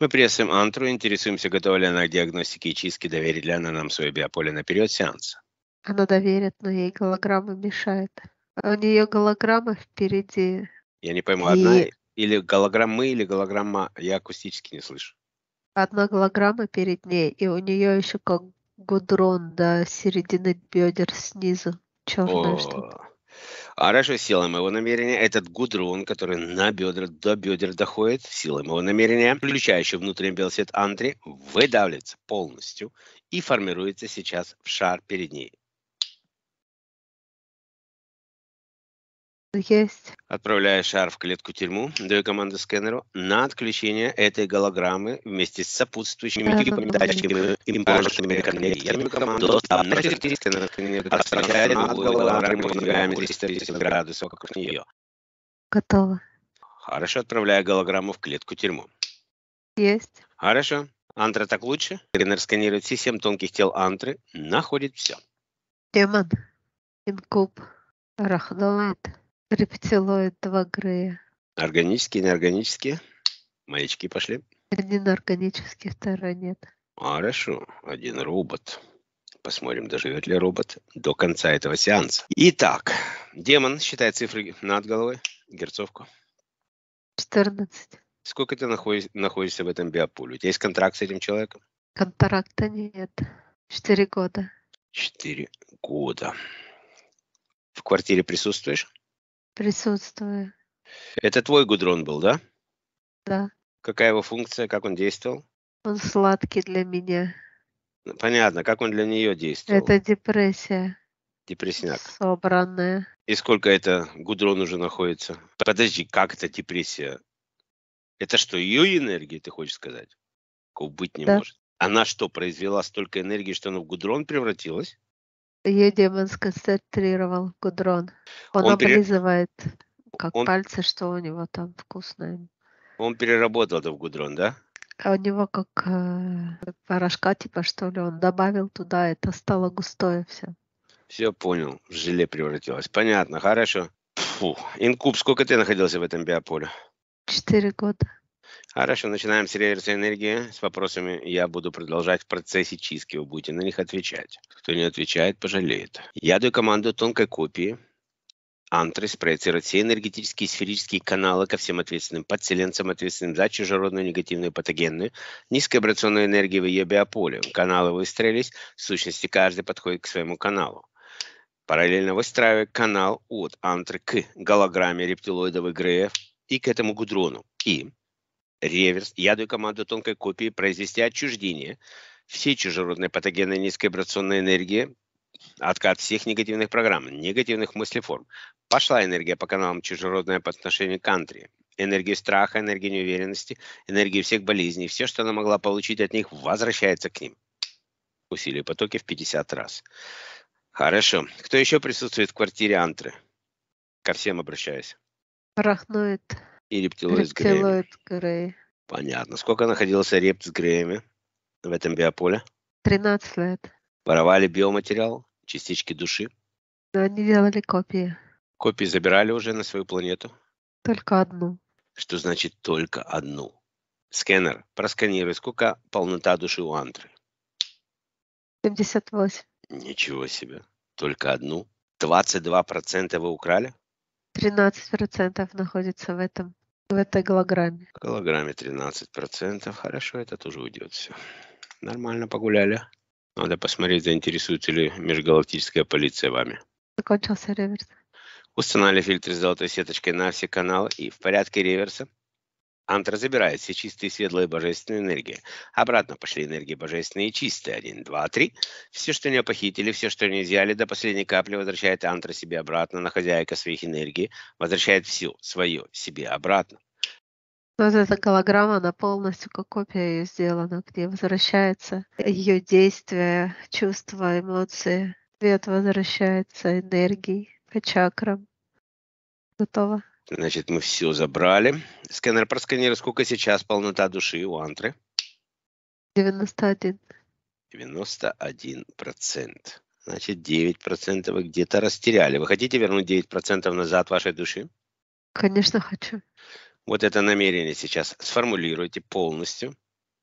Мы приветствуем Антру, интересуемся, готова ли она к диагностике и чистке, доверит ли она нам свое биополе на период сеанса. Она доверит, но ей голограмма мешает. А у нее голограмма впереди. Я не пойму, и... одна или голограммы, или голограмма, я акустически не слышу. Одна голограмма перед ней, и у нее еще как гудрон до середины бедер снизу. черное что-то. Араша сила моего намерения – этот гудрон, который на бедра, до бедер доходит, сила моего намерения, включающий внутренний белый свет антри, выдавливается полностью и формируется сейчас в шар перед ней. Есть. Отправляю шар в клетку-тюрьму, даю команду сканеру на отключение этой голограммы вместе с сопутствующими да, перепоминающими импортными конвейерами команду доставных скэнера отстраняет углы голограммы подвигаем 330 градусов вокруг нее. Готово. Хорошо, отправляю голограмму в клетку-тюрьму. Есть. Хорошо. Антра так лучше. Скэнер сканирует все семь тонких тел Антры, находит все. Демон, инкуб, рахновает рептилоид 2 Грея. Органические, неорганические? Маячки пошли? Один органический, второй нет. Хорошо, один робот. Посмотрим, доживет ли робот до конца этого сеанса. Итак, демон считает цифры над головой. Герцовку. 14. Сколько ты находишь, находишься в этом биопуле? У тебя есть контракт с этим человеком? Контракта нет. Четыре года. Четыре года. В квартире присутствуешь? присутствую. Это твой гудрон был, да? Да. Какая его функция, как он действовал? Он сладкий для меня. Ну, понятно, как он для нее действовал? Это депрессия. Депрессняк. Собранная. И сколько это гудрон уже находится? Подожди, как это депрессия? Это что, ее энергия, ты хочешь сказать? Такого быть не да. может. Она что, произвела столько энергии, что она в гудрон превратилась? Ее демон сконцентрировал Гудрон. Он, он облизывает пере... как он... пальцы, что у него там вкусное. Он переработал это в Гудрон, да? А у него как э, порошка типа, что ли, он добавил туда, это стало густое все. Все понял, в желе превратилось. Понятно, хорошо. Фу. Инкуб, сколько ты находился в этом биополе? Четыре года. Хорошо, начинаем с реверсии энергии. С вопросами я буду продолжать в процессе чистки. Вы будете на них отвечать. Кто не отвечает, пожалеет. Я даю команду тонкой копии Антрес проецировать все энергетические и сферические каналы ко всем ответственным подселенцам, ответственным за чужеродные негативные патогенные, низкоабрационную энергию в ее биополе. Каналы выстроились, в сущности каждый подходит к своему каналу. Параллельно выстраивая канал от антры к голограмме рептилоидовой ГРФ и к этому гудрону. И реверс, Я ядовую команду тонкой копии произвести отчуждение всей чужеродной патогенной низкой вибрационной энергии, откат всех негативных программ, негативных мыслеформ. Пошла энергия по каналам чужеродная по отношению к кантри. Энергия страха, энергия неуверенности, энергия всех болезней. Все, что она могла получить от них, возвращается к ним. Усилие потоки в 50 раз. Хорошо. Кто еще присутствует в квартире Антры? Ко всем обращаюсь. Рахнует. И рептилоид Грей. Грей. Понятно. Сколько находился репт с Греями в этом биополе? 13 лет. Воровали биоматериал, частички души? Но они делали копии. Копии забирали уже на свою планету? Только одну. Что значит только одну? Скэнер, просканируй, сколько полнота души у Антры? 78. Ничего себе. Только одну? 22% вы украли? 13% находится в этом, в этой голограмме. В голограмме 13%. Хорошо, это тоже уйдет все. Нормально погуляли. Надо посмотреть, заинтересуется ли межгалактическая полиция вами. Закончился реверс. Установили фильтры с золотой сеточкой на все каналы и в порядке реверса Антра забирает все чистые, светлые, божественные энергии. Обратно пошли энергии божественные и чистые. Один, два, три. Все, что у похитили, все, что у взяли до последней капли возвращает Антра себе обратно на хозяйка своих энергий. Возвращает все свое себе обратно. Вот эта голограмма, она полностью как копия ее сделана, где возвращается ее действие, чувства, эмоции. Свет возвращается энергией по чакрам. Готово. Значит, мы все забрали. Сканер просканировал. Сколько сейчас полнота души у антры? 91. 91 процент. Значит, 9 процентов вы где-то растеряли. Вы хотите вернуть 9 процентов назад вашей души? Конечно, хочу. Вот это намерение сейчас сформулируйте полностью.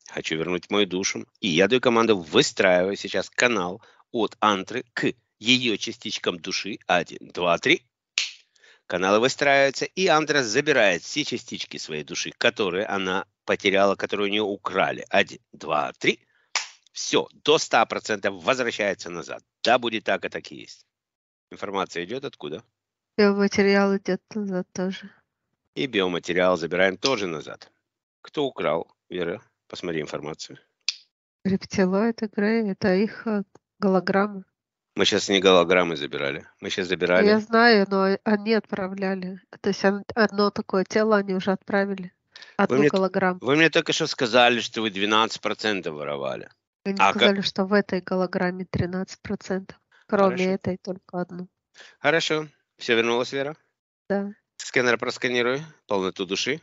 Хочу вернуть мою душу. И я даю команду выстраиваю сейчас канал от антры к ее частичкам души. Один, два, три каналы выстраиваются, и Андрес забирает все частички своей души, которые она потеряла, которые у нее украли. Один, два, три. Все, до 100% возвращается назад. Да, будет так, и так и есть. Информация идет откуда? Биоматериал идет назад тоже. И биоматериал забираем тоже назад. Кто украл, Вера? Посмотри информацию. Рептилоиды, Грей, это а их э, голограмма. Мы сейчас не голограммы забирали. Мы сейчас забирали. Я знаю, но они отправляли. То есть одно такое тело они уже отправили. Одну вы мне, голограмму. Вы мне только что сказали, что вы 12% воровали. Они а сказали, как... что в этой голограмме 13%. Кроме Хорошо. этой только одну. Хорошо. Все вернулось, Вера? Да. Сканер просканируй. Полноту души.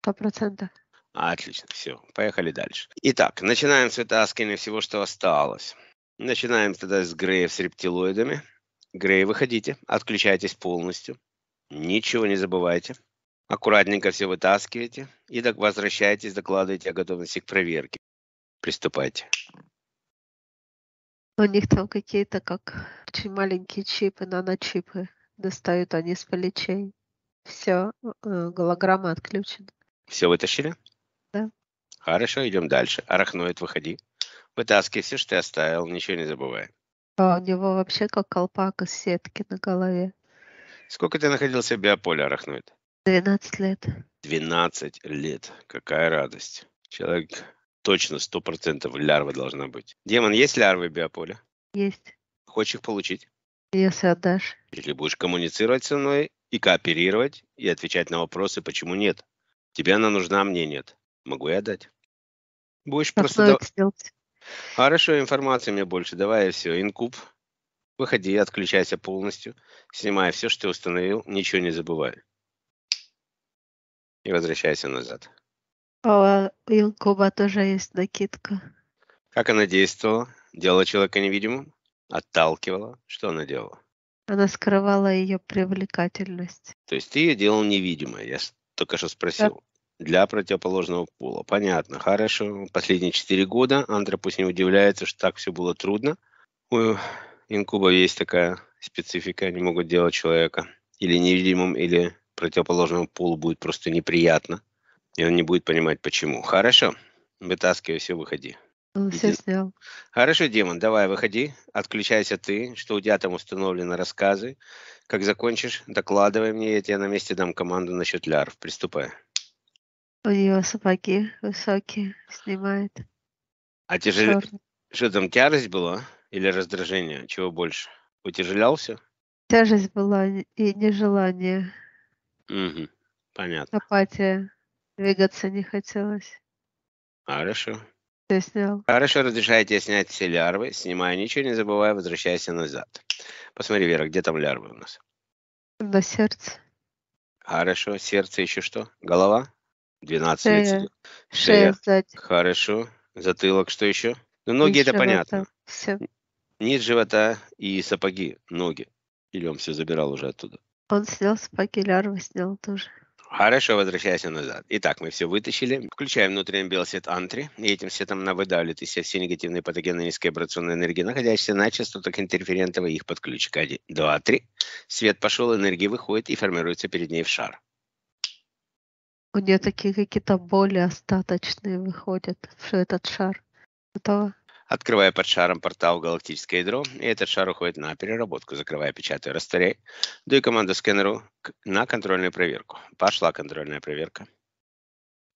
Сто процентов. Отлично, все, поехали дальше. Итак, начинаем с вытаскивания всего, что осталось. Начинаем тогда с Грея с рептилоидами. Грей, выходите, отключайтесь полностью. Ничего не забывайте. Аккуратненько все вытаскивайте и так возвращайтесь, докладывайте о готовности к проверке. Приступайте. У них там какие-то как очень маленькие чипы, наночипы. Достают они с плечей. Все, э, голограмма отключена. Все вытащили? Да. Хорошо, идем дальше. Арахноид, выходи. Вытаскивай все, что ты оставил, ничего не забывай. А у него вообще как колпак из сетки на голове. Сколько ты находился в биополе, Арахноид? 12 лет. 12 лет. Какая радость. Человек точно 100% лярва должна быть. Демон, есть лярвы в биополе? Есть. Хочешь их получить? Если отдашь. Если будешь коммуницировать со мной и кооперировать, и отвечать на вопросы, почему нет. Тебе она нужна, а мне нет. Могу я дать. Будешь Как просто... Дав... Хорошо, информации мне больше. Давай все. Инкуб. Выходи, отключайся полностью. Снимай все, что ты установил. Ничего не забывай. И возвращайся назад. А у Инкуба тоже есть накидка. Как она действовала? Делала человека невидимым? Отталкивала? Что она делала? Она скрывала ее привлекательность. То есть ты ее делал невидимой, я только что спросил для противоположного пола. Понятно, хорошо. Последние четыре года Андра пусть не удивляется, что так все было трудно. У инкубов есть такая специфика, они могут делать человека или невидимым, или противоположному полу будет просто неприятно, и он не будет понимать, почему. Хорошо, вытаскивай все, выходи. Ну, все сделал. Хорошо, Демон, давай, выходи, отключайся ты, что у тебя там установлены рассказы. Как закончишь, докладывай мне, я тебе на месте дам команду насчет ляров. Приступай. У него сапоги высокие, снимает. А тяжелее... Что там, тяжесть была или раздражение? Чего больше? Утяжелялся? Тяжесть была и нежелание. Угу, понятно. Апатия. Двигаться не хотелось. Хорошо. Ты снял. Хорошо, разрешаю тебе снять все лярвы. Снимай, ничего не забывай, возвращайся назад. Посмотри, Вера, где там лярвы у нас? На сердце. Хорошо, сердце еще что? Голова? 12 э, шея. Хорошо. Затылок. Что еще? Ну, ноги и это живота. понятно. Все. Низ живота и сапоги, ноги. Или он все забирал уже оттуда? Он снял сапоги, лярвы снял тоже. Хорошо, возвращайся назад. Итак, мы все вытащили. Включаем внутренний белый свет антри. И этим светом она выдавливает из себя все негативные патогены низкой вибрационной энергии, находящиеся на частотах интерферентов и их подключек. Один, два, три. Свет пошел, энергия выходит и формируется перед ней в шар. У нее такие какие-то боли остаточные выходят, что этот шар. Готово? Открывая под шаром портал в галактическое ядро, и этот шар уходит на переработку, закрывая, печатая, растворяй. Даю команду скэнеру на контрольную проверку. Пошла контрольная проверка.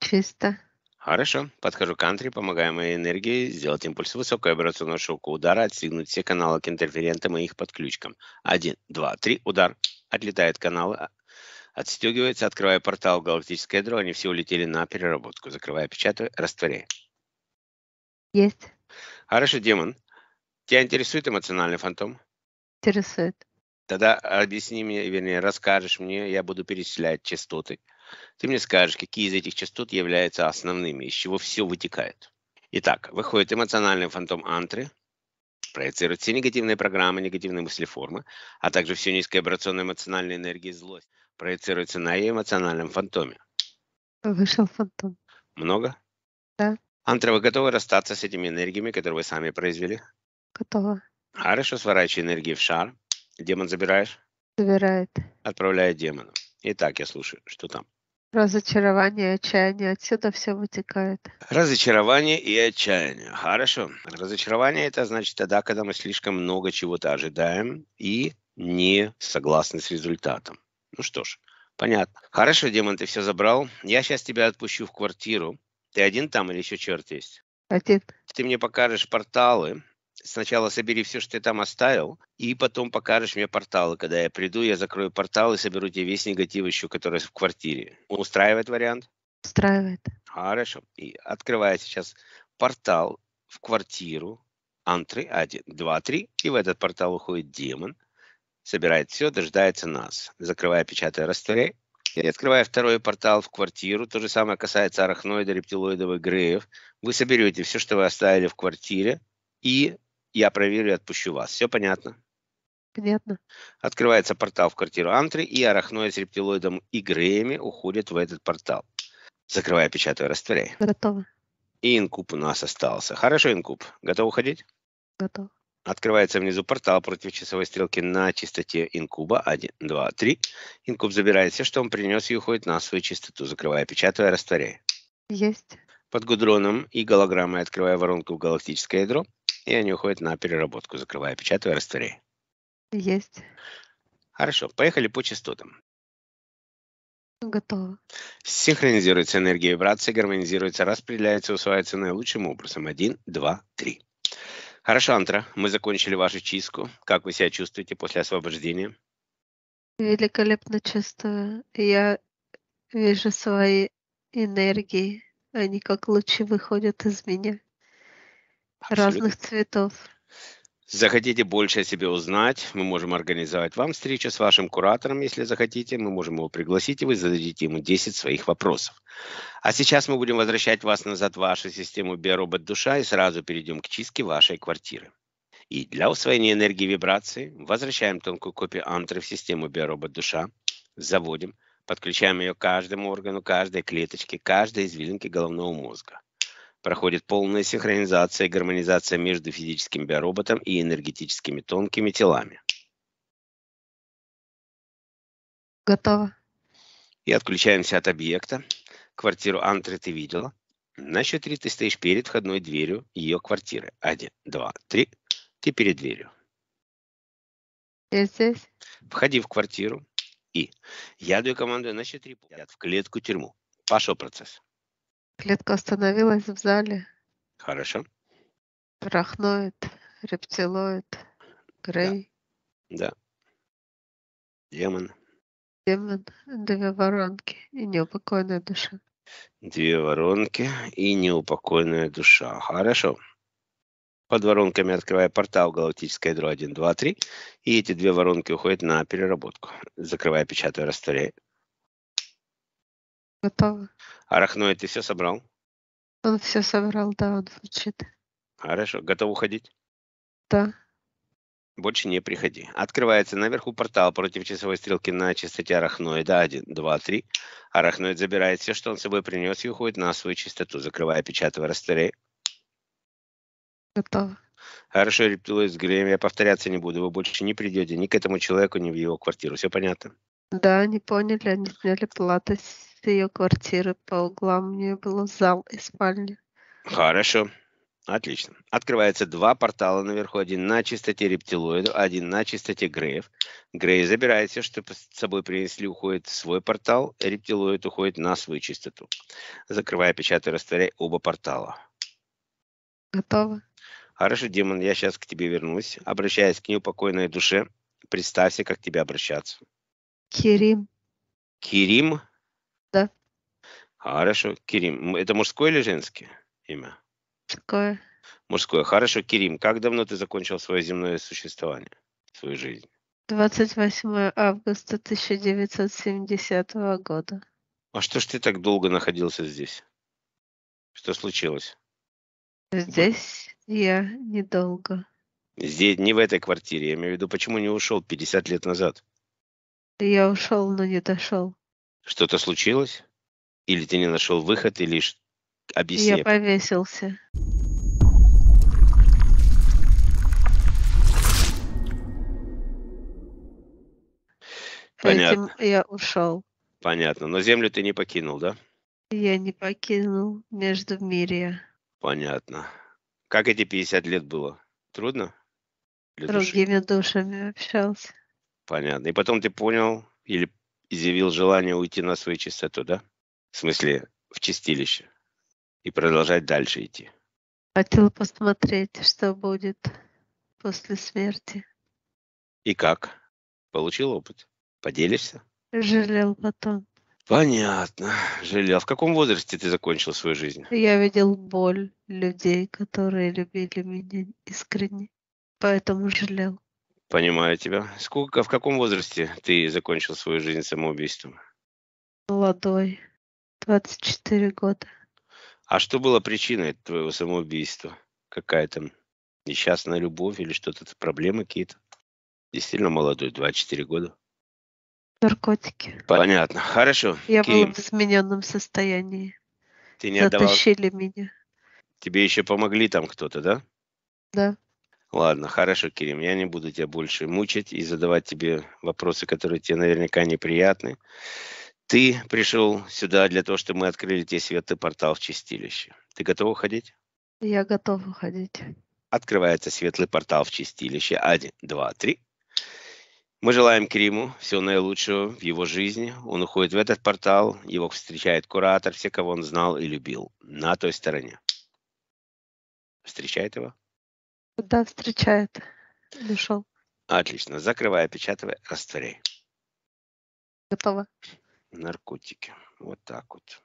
Чисто. Хорошо. Подхожу к Антри, помогаю моей энергии сделать импульс высокой вибрационного шока удара, отсигнуть все каналы к интерферентам и их подключкам. Один, два, три, удар. Отлетают каналы, а, Отстегивается, открывая портал в галактическое ядро, они все улетели на переработку. Закрывая, печатаю, растворяй. Есть. Хорошо, демон. Тебя интересует эмоциональный фантом? Интересует. Тогда объясни мне, вернее, расскажешь мне, я буду перечислять частоты. Ты мне скажешь, какие из этих частот являются основными, из чего все вытекает. Итак, выходит эмоциональный фантом антры, проецирует все негативные программы, негативные мыслеформы, а также все низкое вибрационную эмоциональную энергию злость проецируется на ее эмоциональном фантоме. Вышел фантом. Много? Да. Антра, вы готовы расстаться с этими энергиями, которые вы сами произвели? Готова. Хорошо, сворачивай энергии в шар. Демон забираешь? Забирает. Отправляю демону. Итак, я слушаю, что там? Разочарование и отчаяние. Отсюда все вытекает. Разочарование и отчаяние. Хорошо. Разочарование – это значит тогда, когда мы слишком много чего-то ожидаем и не согласны с результатом. Ну что ж, понятно. Хорошо, демон, ты все забрал. Я сейчас тебя отпущу в квартиру. Ты один там или еще черт есть? Один. Ты мне покажешь порталы. Сначала собери все, что ты там оставил, и потом покажешь мне порталы. Когда я приду, я закрою портал и соберу тебе весь негатив еще, который в квартире. устраивает вариант? Устраивает. Хорошо. И открывая сейчас портал в квартиру. Антры один, два, три, И в этот портал уходит демон собирает все, дожидается нас, закрывая, печатая, растворяй. И открывая второй портал в квартиру, то же самое касается арахноида, рептилоидовых греев, вы соберете все, что вы оставили в квартире, и я проверю и отпущу вас. Все понятно? Понятно. Открывается портал в квартиру Антри, и арахноид с рептилоидом и греями уходит в этот портал. Закрывая, печатаю, растворяй. Готово. И инкуб у нас остался. Хорошо, инкуб. Готов уходить? Готов. Открывается внизу портал против часовой стрелки на частоте инкуба. 1, 2, 3. Инкуб забирает все, что он принес, и уходит на свою частоту, закрывая, печатая, растворяя. Есть. Под гудроном и голограммой открывая воронку в галактическое ядро, и они уходят на переработку, закрывая, печатая, растворяя. Есть. Хорошо, поехали по частотам. Готово. Синхронизируется энергия вибрации, гармонизируется, распределяется, усваивается наилучшим образом. Один, два, три. Хорошо, Антра, мы закончили вашу чистку. Как вы себя чувствуете после освобождения? Великолепно чувствую. Я вижу свои энергии. Они как лучи выходят из меня. Абсолютно. Разных цветов. Захотите больше о себе узнать, мы можем организовать вам встречу с вашим куратором, если захотите. Мы можем его пригласить, и вы зададите ему 10 своих вопросов. А сейчас мы будем возвращать вас назад в вашу систему биоробот душа и сразу перейдем к чистке вашей квартиры. И для усвоения энергии вибрации возвращаем тонкую копию антры в систему биоробот душа, заводим, подключаем ее к каждому органу, каждой клеточке, каждой извилинке головного мозга проходит полная синхронизация и гармонизация между физическим биороботом и энергетическими тонкими телами. Готово. И отключаемся от объекта. Квартиру Антры ты видела. На счет три ты стоишь перед входной дверью ее квартиры. Один, два, три. Ты перед дверью. Я здесь. Входи в квартиру и я даю команду на счет три в клетку тюрьму. Пошел процесс. Клетка остановилась в зале. Хорошо. Рахноид, рептилоид, грей. Да. да. Демон. Демон, две воронки и неупокойная душа. Две воронки и неупокойная душа. Хорошо. Под воронками открывая портал галактическое ядро 1, 2, 3. И эти две воронки уходят на переработку. Закрывая, печатая, растворяя. Готово. Арахноид, ты все собрал? Он все собрал, да, он звучит. Хорошо, готов уходить? Да. Больше не приходи. Открывается наверху портал против часовой стрелки на частоте арахноида 1, 2, 3. Арахноид забирает все, что он с собой принес, и уходит на свою частоту, закрывая, печатывая растырей. Готово. Хорошо, рептилоид с Греем, я повторяться не буду. Вы больше не придете ни к этому человеку, ни в его квартиру. Все понятно? Да, не поняли, они сняли плату ее квартиры. По углам у нее был зал и спальня. Хорошо. Отлично. Открывается два портала наверху. Один на чистоте рептилоидов, один на чистоте Греев. Грей забирает все, что с собой принесли, уходит в свой портал. Рептилоид уходит на свою чистоту. Закрывая, печатая, растворяй оба портала. Готово. Хорошо, демон, я сейчас к тебе вернусь. Обращаясь к неупокойной душе, представься, как тебе обращаться. Кирим. Кирим? Да. Хорошо. Кирим. Это мужское или женское имя? Мужское. Мужское. Хорошо. Кирим. как давно ты закончил свое земное существование, свою жизнь? 28 августа 1970 года. А что ж ты так долго находился здесь? Что случилось? Здесь я недолго. Здесь, не в этой квартире. Я имею в виду, почему не ушел 50 лет назад? Я ушел, но не дошел. Что-то случилось? Или ты не нашел выход, или ш- объясни. Я повесился. Понятно. Этим я ушел. Понятно. Но землю ты не покинул, да? Я не покинул между мире. Понятно. Как эти 50 лет было? Трудно? Для Другими души? душами общался. Понятно. И потом ты понял, или изъявил желание уйти на свою чистоту, да? В смысле, в чистилище. И продолжать дальше идти. Хотел посмотреть, что будет после смерти. И как? Получил опыт? Поделишься? Жалел потом. Понятно. Жалел. А в каком возрасте ты закончил свою жизнь? Я видел боль людей, которые любили меня искренне. Поэтому жалел. Понимаю тебя. Сколько, в каком возрасте ты закончил свою жизнь самоубийством? Молодой, 24 года. А что было причиной твоего самоубийства? Какая то несчастная любовь или что-то, проблемы какие-то? Действительно молодой, 24 года. Наркотики. Понятно, хорошо. Я Ким. была в измененном состоянии. Ты не Затащили отдавал... меня. Тебе еще помогли там кто-то, да? Да. Ладно, хорошо, Кирим, я не буду тебя больше мучить и задавать тебе вопросы, которые тебе наверняка неприятны. Ты пришел сюда для того, чтобы мы открыли тебе светлый портал в Чистилище. Ты готов уходить? Я готов уходить. Открывается светлый портал в Чистилище. Один, два, три. Мы желаем Криму всего наилучшего в его жизни. Он уходит в этот портал, его встречает куратор, все, кого он знал и любил, на той стороне. Встречает его? Да, встречает. Дошел. Отлично. Закрывай, опечатывай, растворяй. Готово. Наркотики. Вот так вот.